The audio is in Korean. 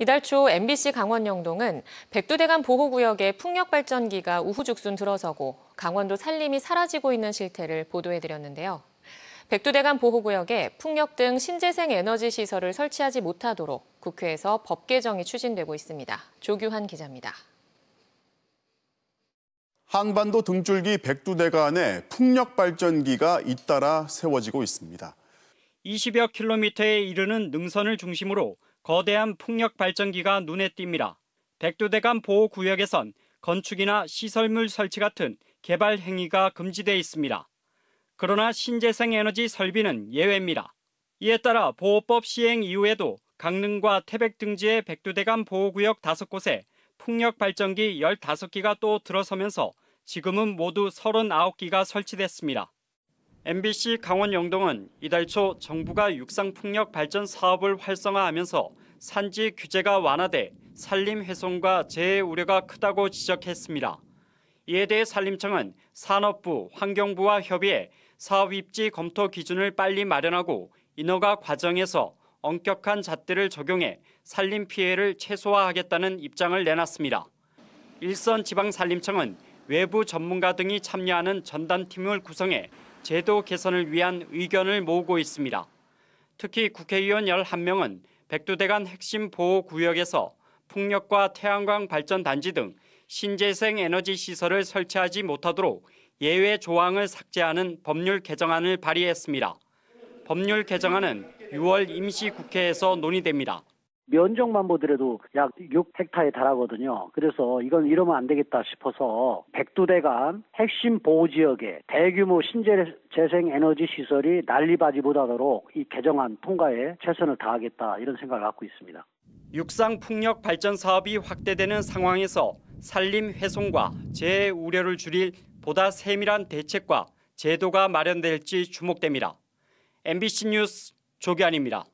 이달 초 MBC 강원 영동은 백두대간 보호구역에 풍력발전기가 우후죽순 들어서고 강원도 산림이 사라지고 있는 실태를 보도해드렸는데요. 백두대간 보호구역에 풍력 등 신재생 에너지 시설을 설치하지 못하도록 국회에서 법 개정이 추진되고 있습니다. 조규환 기자입니다. 한반도 등줄기 백두대간에 풍력발전기가 잇따라 세워지고 있습니다. 20여 킬로미터에 이르는 능선을 중심으로 거대한 풍력 발전기가 눈에 띕니다. 백두대간 보호구역에선 건축이나 시설물 설치 같은 개발 행위가 금지되어 있습니다. 그러나 신재생 에너지 설비는 예외입니다. 이에 따라 보호법 시행 이후에도 강릉과 태백 등지의 백두대간 보호구역 5곳에 풍력 발전기 15기가 또 들어서면서 지금은 모두 39기가 설치됐습니다. MBC 강원 영동은 이달 초 정부가 육상폭력 발전 사업을 활성화하면서 산지 규제가 완화돼 산림 훼손과 재해 우려가 크다고 지적했습니다. 이에 대해 산림청은 산업부, 환경부와 협의해 사업 입지 검토 기준을 빨리 마련하고 인허가 과정에서 엄격한 잣대를 적용해 산림 피해를 최소화하겠다는 입장을 내놨습니다. 일선 지방산림청은 외부 전문가 등이 참여하는 전담팀을 구성해 제도 개선을 위한 의견을 모으고 있습니다. 특히 국회의원 11명은 백두대간 핵심 보호구역에서 풍력과 태양광 발전단지 등 신재생 에너지 시설을 설치하지 못하도록 예외 조항을 삭제하는 법률 개정안을 발의했습니다. 법률 개정안은 6월 임시국회에서 논의됩니다. 면적만 보더라도 약 6헥타에 달하거든요. 그래서 이건 이러면 안 되겠다 싶어서 백두대간 핵심 보호 지역에 대규모 신재생 에너지 시설이 난리바지 못하도록 이 개정안 통과에 최선을 다하겠다 이런 생각을 갖고 있습니다. 육상 풍력 발전 사업이 확대되는 상황에서 산림 훼손과 재해 우려를 줄일 보다 세밀한 대책과 제도가 마련될지 주목됩니다. MBC 뉴스 조기환입니다.